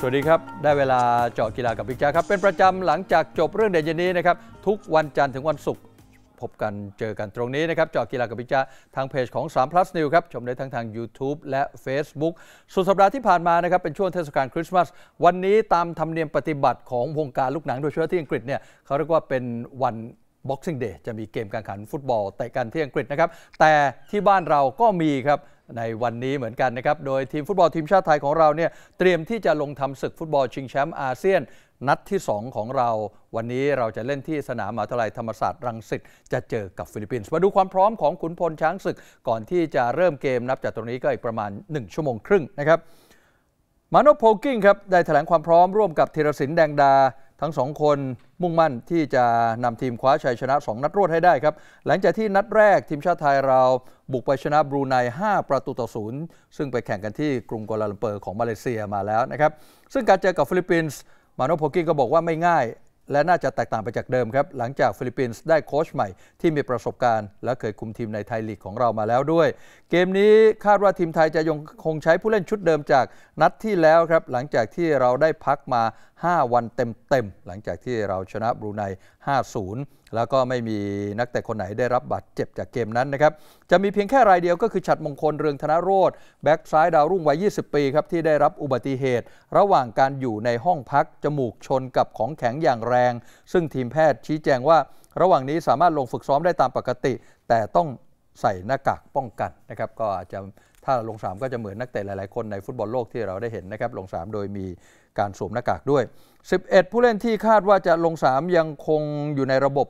สวัสดีครับ ได้เวลาเจาะกีฬากับพิจารครับ เป็นประจำหลังจากจบเรื่องเด่นเย็นนี้นะครับทุกวันจันทร์ถึงวันศุกร์พบกันเจอกันตรงนี้นะครับเจาะกีฬากับพิจารทางเพจของ3 plus new ครับชมได้ทั้งทาง YouTube และ Facebook สุดสัปดาห์ที่ผ่านมานะครับเป็นช่วงเทศกาลคริสต์มาสวันนี้ตามธรรมเนียมปฏิบัติ ของวงการลูกหนังโดยเฉพาะที่อังกฤษเนี่ยเขาเรียกว่าเป็นวัน Boxing Day จะมีเกมการขันฟุตบอลเตะกันที่อังกฤษนะครับแต่ที่บ้านเราก็มีครับในวันนี้เหมือนกันนะครับโดยทีมฟุตบอล ทีมชาติไทยของเราเนี่ยเตรียมที่จะลงทำศึกฟุตบอล ชิงแชมป์อาเซียน นัดที่ 2 ของเรา วันนี้เราจะเล่นที่สนามมหาวิทยาลัยธรรมศาสตร์รังสิตจะเจอกับฟิลิปปินส์ มาดูความพร้อมของขุนพลช้างศึกก่อนที่จะเริ่มเกมนับจากตรงนี้ก็อีกประมาณ 1ชั่วโมงครึ่งนะครับมาโนโพกิ้งครับได้แถลงความพร้อมร่วมกับธีรศิลป์แดงดาทั้งสองคนมุ่งมั่นที่จะนำทีมคว้าชัยชนะ 2 นัดรวดให้ได้ครับหลังจากที่นัดแรกทีมชาติไทยเราบุกไปชนะบรูไน5 ประตูต่อศูนย์ซึ่งไปแข่งกันที่กรุงกัวลาลัมเปอร์ของมาเลเซียมาแล้วนะครับซึ่งการเจอกับฟิลิปปินส์มาโนโพกิ้ก็บอกว่าไม่ง่าย และน่าจะแตกต่างไปจากเดิมครับหลังจากฟิลิปปินส์ได้โค้ชใหม่ที่มีประสบการณ์และเคยคุมทีมในไทยลีกของเรามาแล้วด้วย เกมนี้คาดว่าทีมไทยจะยังคงใช้ผู้เล่นชุดเดิมจากนัดที่แล้วครับหลังจากที่เราได้พักมา5 วันเต็ม ๆ หลังจากที่เราชนะบรูไน 5-0 แล้วก็ไม่มีนักเตะคนไหนได้รับบาดเจ็บจากเกมนั้นนะครับ จะมีเพียงแค่รายเดียวก็คือฉัดมงคลเรืองธนโรธแบ็กซ้ายดาวรุ่งวัย 20 ปี ครับ ที่ได้รับอุบัติเหตุ ระหว่างการอยู่ในห้องพัก จมูกชนกับของแข็งอย่างแรง ซึ่งทีมแพทย์ชี้แจงว่าระหว่างนี้สามารถลงฝึกซ้อมได้ตามปกติ แต่ต้องใส่หน้ากากป้องกันนะครับก็อาจจะถ้าลงสามก็จะเหมือนนักเตะหลาย ๆคนในฟุตบอลโลกที่เราได้เห็นนะครับลงสามโดยมีการสวมหน้ากากด้วย 11 ผู้เล่นที่คาดว่าจะลงสามยังคงอยู่ในระบบ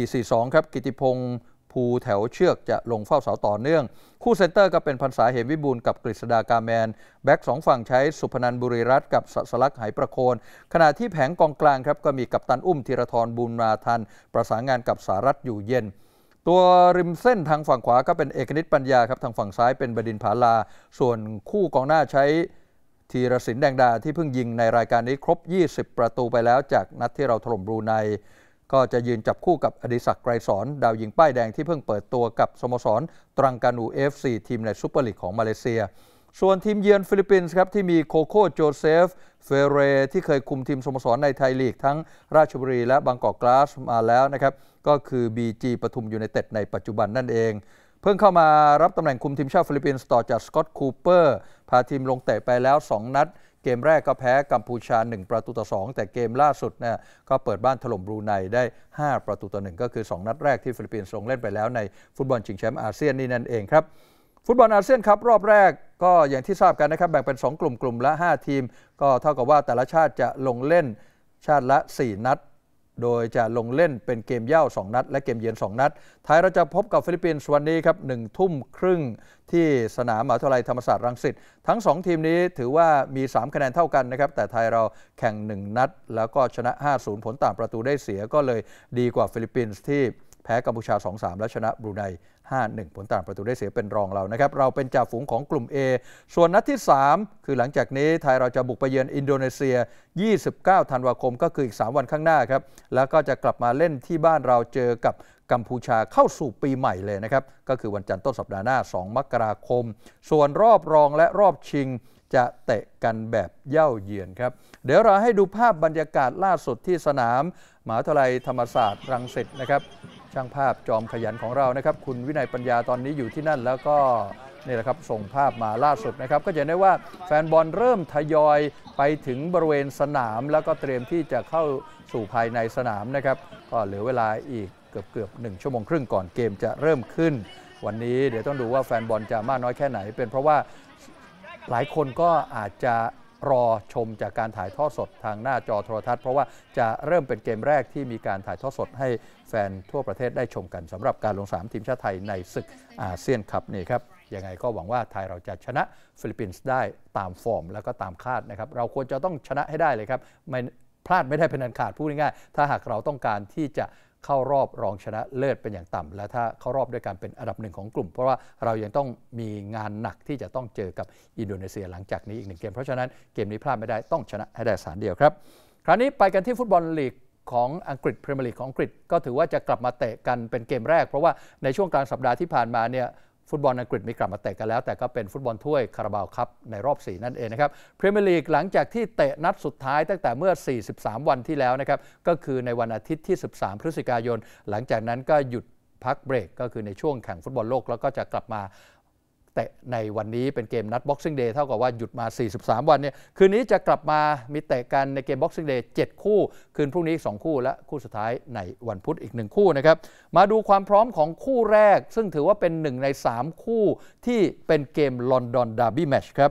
4-4-2ครับกิติพงศ์ภูแถวเชือกจะลงเฝ้าเสาต่อเนื่อง คู่เซนเตอร์ก็เป็นพันษาเหมวิบูลกับกฤษดากาแมน แบ็กสองฝั่งใช้สุพนันบุรีรัตน์กับสัสลักไหประโคนขณะที่แผงกองกลางครับก็มีกัปตันอุ้มธีรทรบุญมาทัน ประสานงานกับสารัตอยู่เย็นตัวริมเส้นทางฝั่งขวาก็เป็นเอกนิตปัญญาครับทางฝั่งซ้ายเป็นบดินผาลา ส่วนคู่กองหน้าใช้ธีรศิลป์แดงดาที่เพิ่งยิงในรายการนี้ครบ 20 ประตูไปแล้วจากนัดที่เราถล่มบรูไนก็จะยืนจับคู่กับอดิศักดิ์ไกรสอนดาวยิงป้ายแดงที่เพิ่งเปิดตัวกับสโมสรตรังกานูเอฟซีทีมในซูเปอร์ลีกของมาเลเซียส่วนทีมเยือนฟิลิปปินส์ครับที่มีโคโค่โจเซฟเฟเรที่เคยคุมทีมสโมสรในไทยลีกทั้งราชบุรีและบางกอกกลาสมาแล้วนะครับก็คือ BG ปทุมยูไนเต็ดในปัจจุบันนั่นเองเพิ่งเข้ามารับตำแหน่งคุมทีมชาติฟิลิปปินส์ ต่อจากสกอตคูเปอร์ พาทีมลงเตะไปแล้ว 2 นัด เกมแรกก็แพ้กัมพูชา 1 ประตูต่อ 2 แต่เกมล่าสุดเนี่ยก็เปิดบ้านถล่มบรูไนได้ 5 ประตูต่อ1ก็คือ2นัดแรกที่ฟิลิปปินส์ลงเล่นไปแล้วในฟุตบอลชิงแชมป์อาเซียนนี่นั่นเองครับฟุตบอลอาเซียนครับรอบแรกก็อย่างที่ทราบกันนะครับ แบ่งเป็น 2 กลุ่มกลุ่มละ 5 ทีมก็เท่ากับว่าแต่ละชาติจะลงเล่นชาติละ 4 นัด โดยจะลงเล่นเป็นเกมเย่า2นัด และเกมเย็อน2 นัด ไทยเราจะพบกับฟิลิปปินส์วันนี้ครับหนึ่งทุ่มครึ่งที่สนามมหาวิทยาลัยธรรมศาสตร์รังสิตทั้ง2ทีมนี้ถือว่ามี 3 คะแนนเท่ากันนะครับแต่ไทยเราแข่ง 1 นัด แล้วก็ชนะ 5-0 ผลต่างประตูได้เสียก็เลยดีกว่าฟิลิปปินส์ที่แพ้กัมพูชา 2-3 และชนะบรูไน5-1 ผลต่างประตูได้เสียเป็นรองเรานะครับ เราเป็นจ่าฝูงของกลุ่ม A ส่วนนัดที่ 3 คือหลังจากนี้ ไทยเราจะบุกไปเยือนอินโดนีเซีย 29 ธันวาคม ก็คืออีก 3 วันข้างหน้าครับ แล้วก็จะกลับมาเล่นที่บ้านเราเจอกับกัมพูชาเข้าสู่ปีใหม่เลยนะครับ ก็คือวันจันทร์ต้นสัปดาห์หน้า2มกราคม ส่วนรอบรองและรอบชิง จะเตะกันแบบเย่าเยือนครับเดี๋ยวเราให้ดูภาพบรรยากาศล่าสุดที่สนามมหาวิทยาลัยธรรมศาสตร์รังสิตนะครับช่างภาพจอมขยันของเรานะครับคุณวินัยปัญญาตอนนี้อยู่ที่นั่นแล้วก็นี่แหละครับส่งภาพมาล่าสุดนะครับก็จะเห็นได้ว่าแฟนบอลเริ่มทยอยไปถึงบริเวณสนาม แล้วก็เตรียมที่จะเข้าสู่ภายในสนามนะครับ ก็เหลือเวลาอีกเกือบเกือบหนึ่งชั่วโมงครึ่งก่อนเกมจะเริ่มขึ้น วันนี้เดี๋ยวต้องดูว่าแฟนบอลจะมากน้อยแค่ไหน เป็นเพราะว่าหลายคนก็อาจจะรอชมจากการถ่ายทอดสดทางหน้าจอโทรทัศน์เพราะว่าจะเริ่มเป็นเกมแรกที่มีการถ่ายทอดสดให้แฟนทั่วประเทศได้ชมกันสำหรับการลงสามทีมชาติไทยในศึกอาเซียนคัพนี่ครับยังไงก็หวังว่าไทยเราจะชนะฟิลิปปินส์ได้ตามฟอร์มแล้วก็ตามคาดนะครับเราควรจะต้องชนะให้ได้เลยครับ ไม่พลาดไม่ได้เป็นอันขาดพูดง่ายๆ ถ้าหากเราต้องการที่จะเข้ารอบรองชนะเลิศเป็นอย่างต่ำ และถ้าเข้ารอบด้วยการเป็นอันดับหนึ่งของกลุ่ม เพราะว่าเรายังต้องมีงานหนักที่จะต้องเจอกับอินโดนีเซียหลังจากนี้อีกหนึ่งเกม เพราะฉะนั้นเกมนี้พลาดไม่ได้ต้องชนะให้ได้สารเดียวครับ คราวนี้ไปกันที่ฟุตบอลลีกของอังกฤษพรีเมียร์ลีกของอังกฤษก็ถือว่าจะกลับมาเตะกันเป็นเกมแรกเพราะว่าในช่วงกลางสัปดาห์ที่ผ่านมาเนี่ยฟุตบอลอังกฤษมีกลับมาเตะกันแล้วแต่ก็เป็นฟุตบอลถ้วยคาราบาวครับในรอบ 4 นั่นเองนะครับพรีเมียร์ลีกหลังจากที่เตะนัดสุดท้ายตั้งแต่เมื่อ 43 วันที่แล้วนะครับก็คือในวันอาทิตย์ที่ 13 พฤศจิกายน หลังจากนั้นก็หยุดพักเบรก ก็คือในช่วงแข่งฟุตบอลโลก แล้วก็จะกลับมาเตะในวันนี้เป็นเกมนัด Boxing Day เท่ากับว่าหยุดมา 43 วันเนี่ย คืนนี้จะกลับมามีเตะกันในเกม Boxing Day 7 คู่ คืนพรุ่งนี้2คู่และคู่สุดท้ายในวันพุธอีก 1 คู่นะครับ มาดูความพร้อมของคู่แรก ซึ่งถือว่าเป็น 1 ใน 3 คู่ที่เป็นเกมลอนดอนดาร์บี้แมชครับ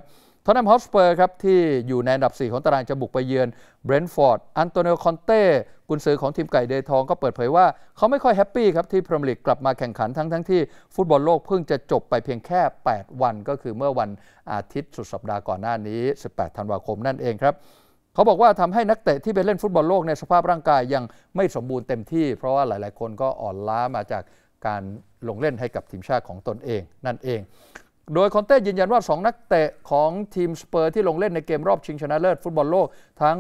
ทอนแมฮอสเปอร์ครับที่อยู่ในอันดับ4ของตารางจะบุกไปเยือนเบรนท์ฟอร์ด อันโตนิโอคอนเต้กุนซือของทีมไก่เดยทอง ก็เปิดเผยว่าเขาไม่ค่อยแฮปปี้ครับที่พรีเมียร์ลีกกลับมาแข่งขันทั้งทั้งที่ฟุตบอลโลกเพิ่งจะจบไปเพียงแค่ 8 วัน ก็คือเมื่อวันอาทิตย์สุดสัปดาห์ก่อนหน้านี้ 18 ธันวาคมนั่นเองครับเขาบอกว่าทำให้นักเตะที่ไปเล่นฟุตบอลโลกในสภาพร่างกายยังไม่สมบูรณ์เต็มที่ เพราะว่าหลายๆ คนก็อ่อนล้ามาจากการลงเล่นให้กับทีมชาติของตนเอง นั่นเองโดยคอนเต้ยืนยันว่า2นักเตะของทีมสเปอร์ที่ลงเล่นในเกมรอบชิงชนะเลิศฟุตบอลโลก ทั้ง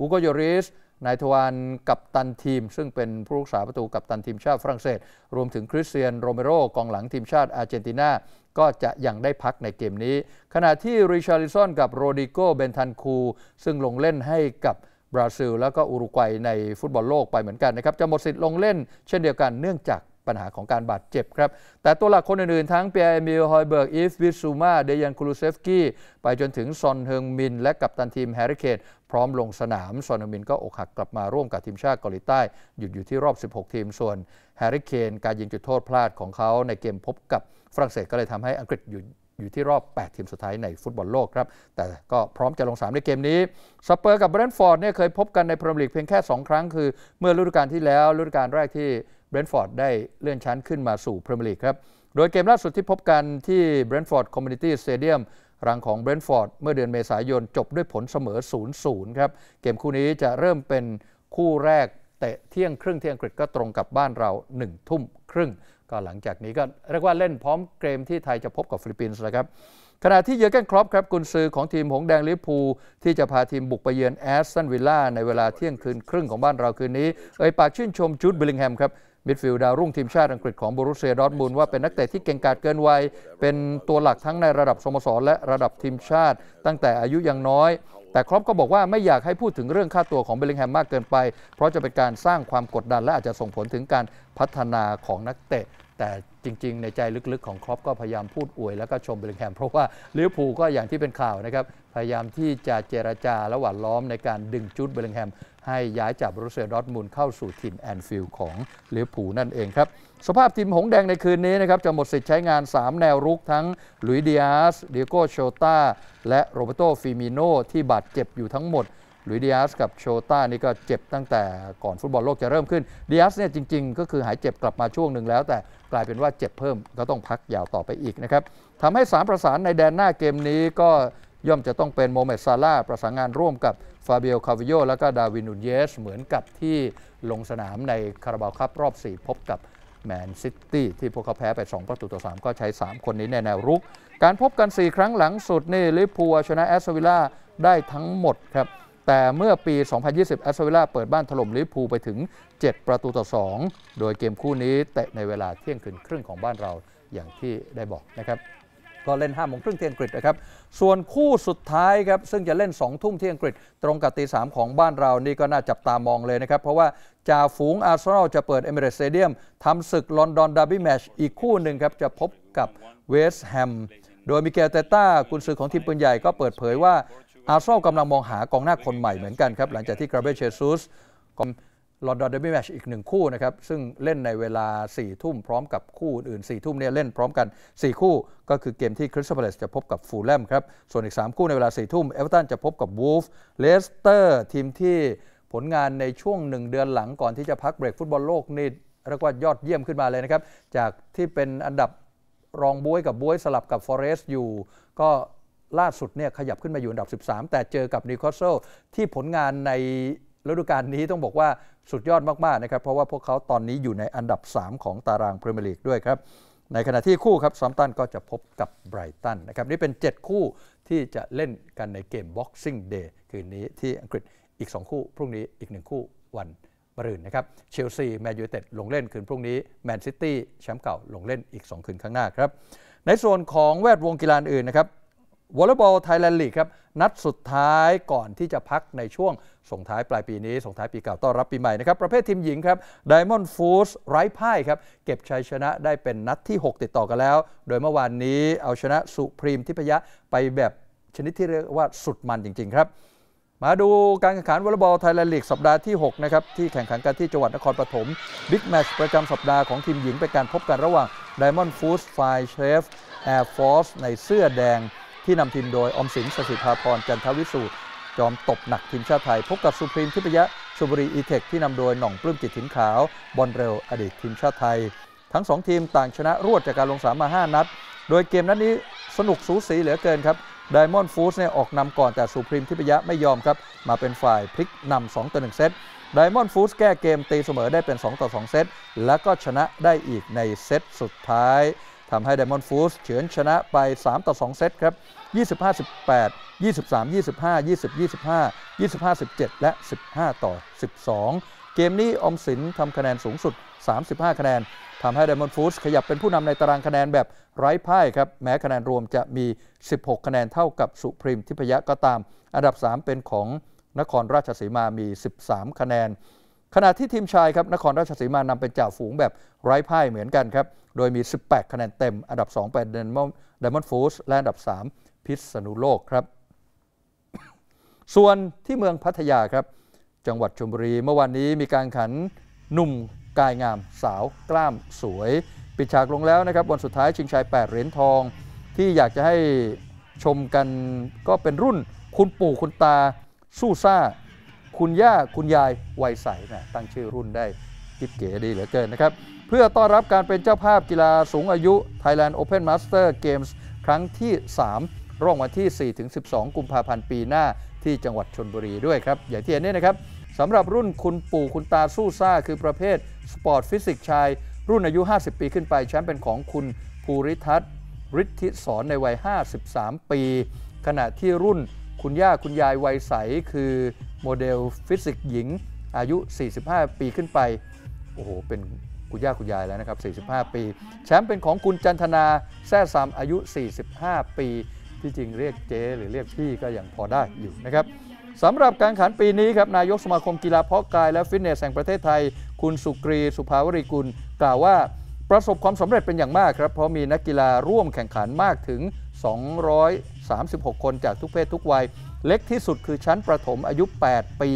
อูโกโยริสนายทวานกับตันทีม ซึ่งเป็นผู้รักษาประตูกับตันทีมชาติฝรั่งเศส รวมถึงคริสเตียนโรเมโรกองหลังทีมชาติอาร์เจนตินาก็จะยังได้พักในเกมนี้ ขณะที่ริชาร์ิซอนกับโรดิโกเบนทันคู ซึ่งลงเล่นให้กับบราซิลแล้วก็อุรุกวัยในฟุตบอลโลกไปเหมือนกันนะครับจะหมดสิทธิ์ลงเล่น เช่นเดียวกันเนื่องจากปัญหาของการบาดเจ็บครับ แต่ตัวหลักคนอื่นๆ ทั้งเปียร์เอมิลฮอยเบิร์กอีฟ วิสซูมาเดยันคูลูเซฟกี้ ไปจนถึงซอนเฮิงมิน และกัปตันทีมแฮร์ริเคนพร้อมลงสนามซอนเฮิงมินก็อกหักกลับมาร่วมกับทีมชาติเกาหลีใต้หยุดอยู่ที่รอบ 16 ทีมส่วนแฮร์ริเคนการยิงจุดโทษพลาดของเขาในเกมพบกับฝรั่งเศสก็เลยทำให้อังกฤษอยู่อยู่ที่รอบ 8 ทีมสุดท้ายในฟุตบอลโลกครับแต่ก็พร้อมจะลงสามในเกมนี้สเปอร์กับเบรนฟอร์ดเนี่ยเคยพบกันในพรีเมียร์ลีกเพียงแค่2ครั้งคือ เมื่อฤดูกาลที่แล้วฤดูกาลแรกที่เบรนท์ฟอร์ดได้เลื่อนชั้นขึ้นมาสู่พรีเมียร์ลีกครับ โดยเกมล่าสุดที่พบกันที่เบรนท์ฟอร์ดคอมมูนิตี้สเตเดียมรังของเบรนท์ฟอร์ดเมื่อเดือนเมษายนจบด้วยผลเสมอ0์ครับเกมคู่นี้จะเริ่มเป็นคู่แรกเตะเที่ยงครึ่งที่อังกฤษก็ตรงกับบ้านเรา 1 ทุ่มครึ่งก็หลังจากนี้ก็เรียกว่าเล่นพร้อมเกมที่ไทยจะพบกับฟิลิปปินส์นะครับ ขณะที่เยอร์เกนครอปครับกุนซือของทีมหงแดงลิปพูที่จะพาทีมบุกไปเยือนแอสตันวิลล่าในเวลาเที่ยงคืนครึ่งของบ้านเราคืนนี้เอ่ยปากชื่นชมจูดบิลลิงแฮมครับมิดฟิลด์ดาว รุ่งทีมชาติอังกฤษของบูรุเซียดอทมูลว่าเป็นนักเตะที่เก่งกาจเกินวัยเป็นตัวหลักทั้งในระดับสโมสรและระดับทีมชาติ ตั้งแต่อายุยังน้อย แต่ครอปก็บอกว่าไม่อยากให้พูดถึงเรื่องค่าตัวของเบลลิงแฮมมากเกินไป เพราะจะเป็นการสร้างความกดดันและอาจจะส่งผลถึงการพัฒนาของนักเตะแต่จริงๆ ในใจลึก ๆ ของครอปก็พยายามพูดอวยแล้วก็ชมเบลงแฮม เพราะว่าลิเวอร์พูลก็อย่างที่เป็นข่าวนะครับ พยายามที่จะเจรจาระหว่านล้อมในการดึงจุดเบลงแฮม ให้ย้ายจากบรูเซียดอทมูลเข้าสู่ทีมแอนฟิลด์ของลิเวอร์พูลนั่นเองครับสภาพทีมหงแดงในคืนนี้นะครับ จะหมดสิทธิ์ใช้งาน 3 แนวรุกทั้งลุยเดียสเดียโกโชต้าและโรเบโตฟิมิโนที่บาดเจ็บอยู่ทั้งหมดลุยเดียสกับโชต้านี่ก็เจ็บตั้งแต่ก่อนฟุตบอลโลกจะเริ่มขึ้นเดียสเนี่ยจริง ๆ ก็คือหายเจ็บกลับมาช่วงหนึ่งแล้วแต่กลายเป็นว่าเจ็บเพิ่มก็ต้องพักยาวต่อไปอีกนะครับทำให้ 3 ประสานในแดนหน้าเกมนี้ก็ย่อมจะต้องเป็นโมเมสซาร่าประสานงานร่วมกับฟาเบียลคาวิโยและก็ดาวินุนเยสเหมือนกับที่ลงสนามในคาราบาวคัพรอบ 4 พบกับแมนซิตี้ที่พวกเขาแพ้ไป 2 ประตูต่อ3ก็ใช้ 3 คนนี้ในแนวรุก การพบกัน 4 ครั้งหลังสุดนี่ลิัวอชนะแอสตันวิลล่าได้ทั้งหมดครับแต่เมื่อปี 2020แอสเวลาเปิดบ้านถล่มลิเวอร์พูลไปถึง 7 ประตูต่อ 2 โดยเกมคู่นี้เตะในเวลาเที่ยงคืนครึ่งของบ้านเราอย่างที่ได้บอกนะครับ ก็เล่น5้าโมงครึ่งที่อังกฤษนะครับ ส่วนคู่สุดท้ายครับ ซึ่งจะเล่น 2 ทุ่มที่อังกฤษตรงกับตีสามของบ้านเรานี่ก็น่าจับตามองเลยนะครับ เพราะว่าจ่าฝูงอาร์เซนอลจะเปิดเอเมเรตสเตเดียมทำศึกลอนดอนดาร์บี้แมชอีกคู่หนึ่งครับจะพบกับเวสต์แฮม โดยมิเกลเตต้ากุนซือของทีมปืนใหญ่ก็เปิดเผยว่าอาร์เซนอลกำลังมองหากองหน้าคนใหม่เหมือนกันครับหลังจากที่กราเบเชซุสกองลอนดอนเดอร์บี้แมชอีกหนึ่งคู่นะครับซึ่งเล่นในเวลา4ทุ่มพร้อมกับคู่อื่นี4ทุ่มเนี่ยเล่นพร้อมกัน 4 คู่ก็คือเกมที่คริสตัลเพลสจะพบกับฟูลแลมครับส่วนอีก 3 คู่ในเวลา4ทุ่มเอเวอร์ตันจะพบกับวูฟเลสเตอร์ทีมที่ผลงานในช่วง1 เดือนหลังก่อนที่จะพักเบรกฟุตบอลโลกนี่เรียกว่ายอดเยี่ยมขึ้นมาเลยนะครับจากที่เป็นอันดับรองบ้ยกับบ้ยสลับกับฟอเรสต์อยู่ก็ล่าสุดเนี่ยขยับขึ้นมาอยู่อันดับ 13 แต่เจอกับนิโคลสซที่ผลงานในฤดูกาลนี้ต้องบอกว่าสุดยอดมากๆนะครับเพราะว่าพวกเขาตอนนี้อยู่ในอันดับ 3 ของตารางพรีเมียร์ลีกด้วยครับในขณะที่คู่ครับซัมตันก็จะพบกับไบรตันนะครับนี่เป็น 7 คู่ที่จะเล่นกันในเกม Boxing Day คืนนี้ที่อังกฤษอีก 2 คู่ พรุ่งนี้อีก 1 คู่วันมรืนนะครับเชลซี แมนยูเต็ดลงเล่นคืนพรุ่งนี้แมนซิตี้แชมป์เก่าลงเล่นอีก 2 คืนข้างหน้าครับในส่วนของแวดวงกีฬาอื่นนะครับวอลเลย์บอลไทยแลนด์ลีกครับนัดสุดท้ายก่อนที่จะพักในช่วงส่งท้ายปลายปีนี้ ส่งท้ายปีเก่าต้อนรับปีใหม่นะครับ ประเภททีมหญิงครับไดมอนด์ฟูสไร้พ่ายครับเก็บชัยชนะได้เป็นนัดที่ 6 ติดต่อกันแล้ว โดยเมื่อวานนี้เอาชนะสุพรีมทิพยะไปแบบชนิดที่เรียกว่าสุดมันจริง ๆครับ มาดูการแข่งขันวอลเลย์บอลไทยแลนด์ลีกสัปดาห์ที่6นะครับที่แข่งขันกันที่จังหวัดนครปฐมบิ๊กแมตช์ประจำสัปดาห์ของทีมหญิงเป็นการพบกันระหว่างไดมอนด์ฟูสไฟเชฟแอร์ฟอร์สในเสื้อแดงที่นำทีมโดยอมสินสสิภาพรจันทวิสูตรจอมตบหนักทีมชาติไทย พบกับสุพรีมทิพยะชุบุรีอีเทคที่นำโดย หน่องปลื้มจิตถินขาวบอลเร็ว อดีตทีมชาติไทย ทั้ง 2 ทีมต่างชนะรวดจากการลงสามมา 5 นัด โดยเกมนัดนี้สนุกสูสีเหลือเกินครับไดมอนด์ฟูสเนี่ยออกนำก่อน แต่สุพรีมทิพยะไม่ยอมครับมาเป็นฝ่ายพลิกนำ2ต่อ1เซตไดมอนด์ฟูสแก้เกมตีเสมอได้เป็น2ต่อ2เซต และก็ชนะได้อีกในเซตสุดท้ายทำให้ไดมอนด์ฟูสเฉือนชนะไป 3 ต่อ 2 เซตครับ25 18 23 25 20 25 25 17 และ 15 ต่อ 12 เกมนี้อมสินทำคะแนนสูงสุด 35 คะแนน ทำให้ไดมอนด์ฟูส ขยับเป็นผู้นำในตารางคะแนนแบบไร้พ่ายครับ แม้คะแนนรวมจะมี 16 คะแนนเท่ากับสุพรีมทิพยะก็ตาม อันดับ 3 เป็นของนครราชสีมามี 13 คะแนนขณะที่ทีมชายครับนครราชสีมานำเป็นจ่าฝูงแบบไร้พ่ายเหมือนกันครับโดยมี 18 คะแนนเต็มอันดับ2เป็นเดนมอนดมอนฟูสและอันดับ 3 พิษณุโลกครับ ส่วนที่เมืองพัทยาครับ จังหวัดชลบุรีเมื่อวานนี้มีการขันหนุ่มกายงามสาวกล้ามสวย ปิดฉากลงแล้วนะครับวันสุดท้าย ชิงชาย 8เหรียญทอง ที่อยากจะให้ชมกันก็เป็นรุ่นคุณปู่คุณตาสู้ซ่าคุณย่าคุณยายวัยใสนะตั้งชื่อรุ่นได้กิ๊บเก๋ดีเหลือเกินนะครับเพื่อต้อนรับการเป็นเจ้าภาพกีฬาสูงอายุ Thailand Open Master Games ครั้งที่ 3 ร่วงวันที่ 4-12 กุมภาพันธ์ปีหน้า ที่จังหวัดชนบุรีด้วยครับอย่างที่เห็นนี่นะครับสำหรับรุ่นคุณปู่คุณตาสู้ซ่า คือประเภทสปอร์ตฟิสิกชาย รุ่นอายุ 50 ปีขึ้นไปแชมป์เป็นของคุณภูริทัศน์ฤทธิศรในวัย 53 ปี ขณะที่รุ่นคุณย่าคุณยายวัยใสคือโมเดลฟิสิกส์หญิงอายุ 45 ปีขึ้นไป โอ้โห เป็นคุณย่าคุณยายแล้วนะครับ 45 ปี แชมป์เป็นของคุณจันทนาแซ่ซามอายุ 45 ปี ที่จริงเรียกเจหรือเรียกพี่ก็ยังพอได้อยู่นะครับสำหรับการแขันปีนี้ครับ นายกสมาคมกีฬาเพาะกายและฟิตเนสแห่งประเทศไทยคุณสุกรีสุภาวริกุลกล่าวว่าประสบความสำเร็จเป็นอย่างมากครับเพราะมีนักกีฬาร่วมแข่งขันมากถึง236 คนจากทุกเพศทุกวัย เล็กที่สุดคือชั้นประถมอายุ 8 ปี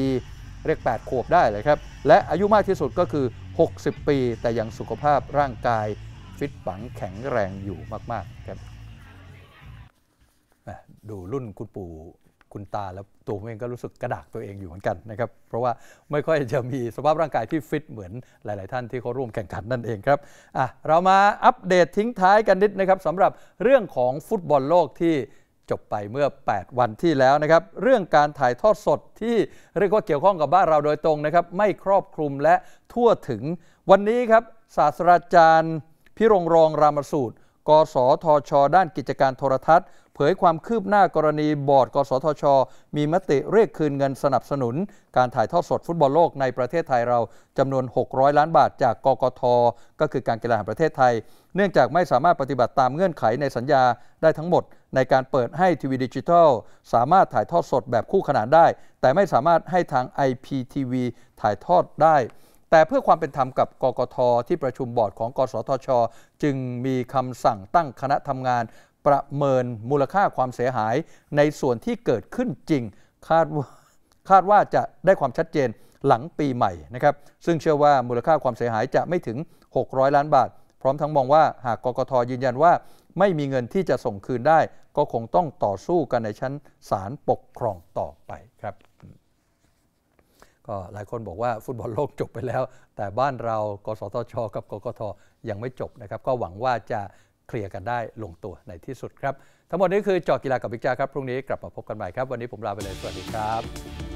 เรียก8ขวบได้เลยครับ และอายุมากที่สุดก็คือ 60 ปี แต่ยังสุขภาพร่างกาย ฟิตปังแข็งแรงอยู่มากๆครับดูรุ่นคุณปู่คุณตา แล้วตัวผมเองก็รู้สึกกระดากตัวเองอยู่เหมือนกันนะครับเพราะว่าไม่ค่อยจะมีสภาพร่างกายที่ฟิตเหมือนหลาย ๆ ท่านที่เขาร่วมแข่งขัน นั่นเองครับอ่ะเรามาอัปเดตทิ้งท้ายกันนิดนะครับสำหรับเรื่องของฟุตบอลโลกที่จบไปเมื่อ 8 วันที่แล้วนะครับเรื่องการถ่ายทอดสดที่เรียกว่าเกี่ยวข้องกับบ้านเราโดยตรงนะครับไม่ครอบคลุมและทั่วถึงวันนี้ครับศาสตราจารย์พิรงรองรามสูตรกสทช ด้านกิจการโทรทัศน์ เผยความคืบหน้ากรณีบอร์ด กสทช มีมติเรียกคืนเงินสนับสนุนการถ่ายทอดสดฟุตบอลโลกในประเทศไทยเรา จำนวน 600 ล้านบาทจากกกท ก็คือการกีฬาแห่งประเทศไทย เนื่องจากไม่สามารถปฏิบัติตามเงื่อนไขในสัญญาได้ทั้งหมดในการเปิดให้ทีวีดิจิทัลสามารถถ่ายทอดสดแบบคู่ขนานได้ แต่ไม่สามารถให้ทาง IPTV ถ่ายทอดได้แต่เพื่อความเป็นธรรมกับกกทที่ประชุมบอร์ดของกสทช จึงมีคำสั่งตั้งคณะทำงานประเมินมูลค่าความเสียหาย ในส่วนที่เกิดขึ้นจริงคาดว่าคาดว่าจะได้ความชัดเจนหลังปีใหม่นะครับซึ่งเชื่อว่ามูลค่าความเสียหายจะไม่ถึง 600 ล้านบาท พร้อมทั้งมองว่าหากกกทยืนยันว่าไม่มีเงินที่จะส่งคืนได้ ก็คงต้องต่อสู้กันในชั้นศาลปกครองต่อไปครับก็หลายคนบอกว่าฟุตบอลโลกจบไปแล้ว แต่บ้านเรา กสทช กับ กกท ยังไม่จบนะครับ ก็หวังว่าจะเคลียร์กันได้ลงตัวในที่สุดครับ ทั้งหมดนี้คือจอกีฬากับบิ๊กจ้าครับ พรุ่งนี้กลับมาพบกันใหม่ครับ วันนี้ผมลาไปเลยสวัสดีครับ